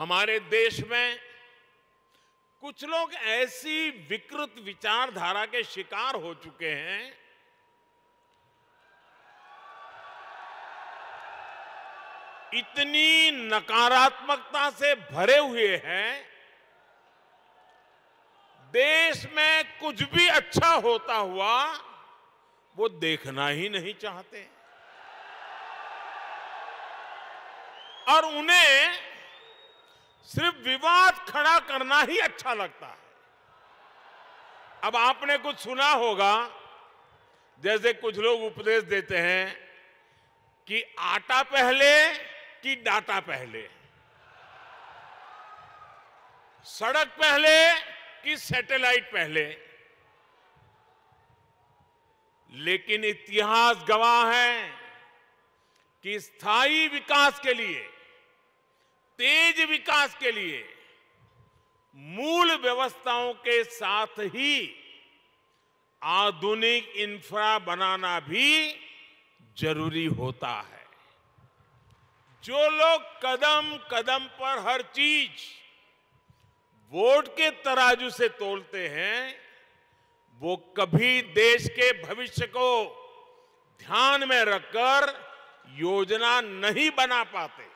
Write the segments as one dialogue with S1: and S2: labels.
S1: हमारे देश में कुछ लोग ऐसी विकृत विचारधारा के शिकार हो चुके हैं इतनी नकारात्मकता से भरे हुए हैं देश में कुछ भी अच्छा होता हुआ वो देखना ही नहीं चाहते और उन्हें सिर्फ विवाद खड़ा करना ही अच्छा लगता है अब आपने कुछ सुना होगा जैसे कुछ लोग उपदेश देते हैं कि आटा पहले कि डाटा पहले सड़क पहले कि सैटेलाइट पहले लेकिन इतिहास गवाह है कि स्थायी विकास के लिए तेज विकास के लिए मूल व्यवस्थाओं के साथ ही आधुनिक इंफ्रा बनाना भी जरूरी होता है जो लोग कदम कदम पर हर चीज वोट के तराजू से तोलते हैं वो कभी देश के भविष्य को ध्यान में रखकर योजना नहीं बना पाते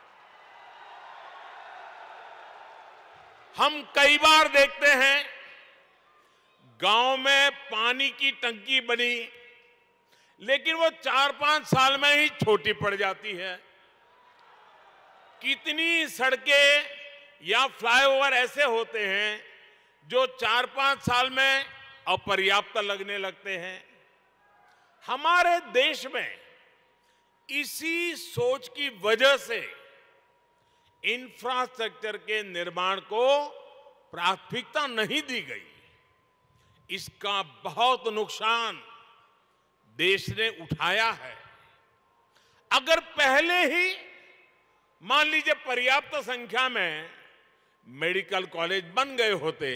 S1: हम कई बार देखते हैं गांव में पानी की टंकी बनी लेकिन वो चार पांच साल में ही छोटी पड़ जाती है कितनी सड़कें या फ्लाईओवर ऐसे होते हैं जो चार पांच साल में अपर्याप्त लगने लगते हैं हमारे देश में इसी सोच की वजह से इंफ्रास्ट्रक्चर के निर्माण को प्राथमिकता नहीं दी गई इसका बहुत नुकसान देश ने उठाया है अगर पहले ही मान लीजिए पर्याप्त संख्या में मेडिकल कॉलेज बन गए होते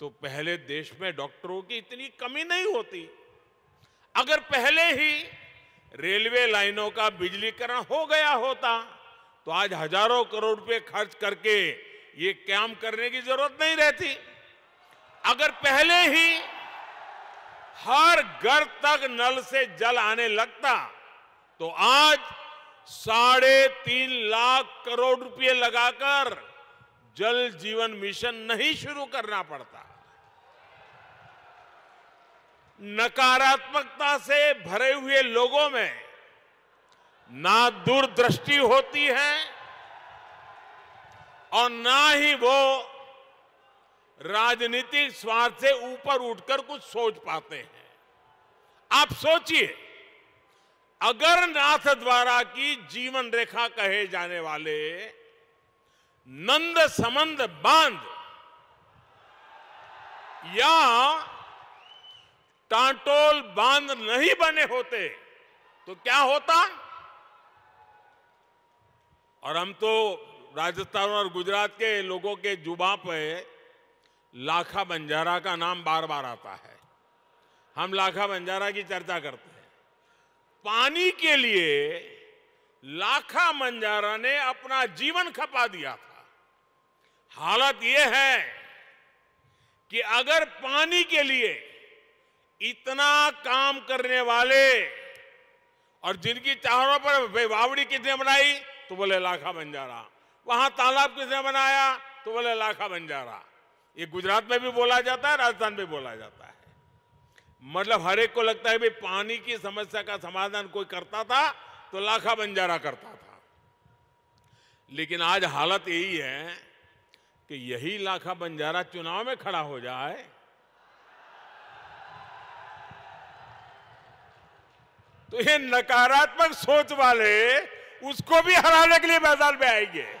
S1: तो पहले देश में डॉक्टरों की इतनी कमी नहीं होती अगर पहले ही रेलवे लाइनों का बिजलीकरण हो गया होता तो आज हजारों करोड़ रुपए खर्च करके ये काम करने की जरूरत नहीं रहती अगर पहले ही हर घर तक नल से जल आने लगता तो आज साढ़े तीन लाख करोड़ रुपए लगाकर जल जीवन मिशन नहीं शुरू करना पड़ता नकारात्मकता से भरे हुए लोगों में ना दूरदृष्टि होती है और ना ही वो राजनीतिक स्वार्थ से ऊपर उठकर कुछ सोच पाते हैं आप सोचिए अगर नाथ द्वारा की जीवन रेखा कहे जाने वाले नंद समंद बांध या टाटोल बांध नहीं बने होते तो क्या होता और हम तो राजस्थान और गुजरात के लोगों के जुबा पे लाखा बंजारा का नाम बार बार आता है हम लाखा बंजारा की चर्चा करते हैं पानी के लिए लाखा बंजारा ने अपना जीवन खपा दिया था हालत यह है कि अगर पानी के लिए इतना काम करने वाले और जिनकी चारों पर वावड़ी किसने बनाई तो बोले लाखा बंजारा वहां तालाब किसने बनाया तो बोले लाखा बंजारा ये गुजरात में भी बोला जाता है राजस्थान में बोला जाता है मतलब हर एक को लगता है भाई पानी की समस्या का समाधान कोई करता था तो लाखा बंजारा करता था लेकिन आज हालत यही है कि यही लाखा बंजारा चुनाव में खड़ा हो जाए तो ये नकारात्मक सोच वाले उसको भी हराने के लिए मैदान में आएंगे